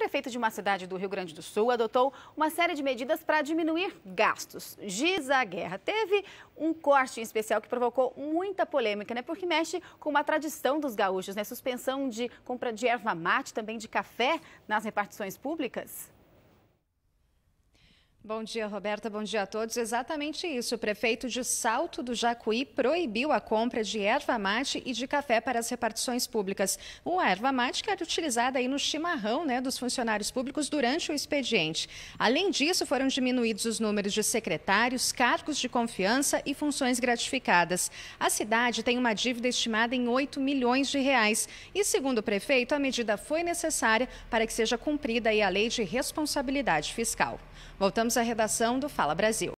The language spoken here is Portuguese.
prefeito de uma cidade do Rio Grande do Sul adotou uma série de medidas para diminuir gastos. a Guerra teve um corte em especial que provocou muita polêmica, né? Porque mexe com uma tradição dos gaúchos, né? Suspensão de compra de erva mate, também de café nas repartições públicas. Bom dia, Roberta. Bom dia a todos. Exatamente isso. O prefeito de Salto do Jacuí proibiu a compra de erva mate e de café para as repartições públicas. Uma erva mate que era utilizada aí no chimarrão né, dos funcionários públicos durante o expediente. Além disso, foram diminuídos os números de secretários, cargos de confiança e funções gratificadas. A cidade tem uma dívida estimada em 8 milhões de reais. E, segundo o prefeito, a medida foi necessária para que seja cumprida a lei de responsabilidade fiscal. Voltamos voltamos à redação do Fala Brasil.